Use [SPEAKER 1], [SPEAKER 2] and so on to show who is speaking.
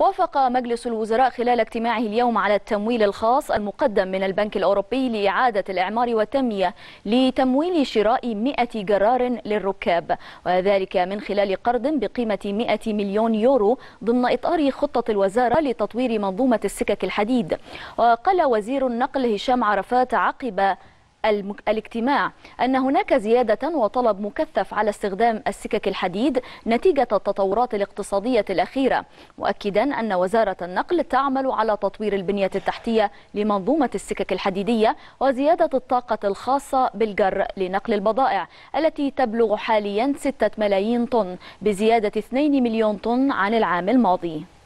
[SPEAKER 1] وافق مجلس الوزراء خلال اجتماعه اليوم على التمويل الخاص المقدم من البنك الأوروبي لإعادة الإعمار والتنمية لتمويل شراء 100 جرار للركاب وذلك من خلال قرض بقيمة 100 مليون يورو ضمن إطار خطة الوزارة لتطوير منظومة السكك الحديد وقال وزير النقل هشام عرفات عقب الاجتماع أن هناك زيادة وطلب مكثف على استخدام السكك الحديد نتيجة التطورات الاقتصادية الأخيرة مؤكدا أن وزارة النقل تعمل على تطوير البنية التحتية لمنظومة السكك الحديدية وزيادة الطاقة الخاصة بالجر لنقل البضائع التي تبلغ حاليا 6 ملايين طن بزيادة 2 مليون طن عن العام الماضي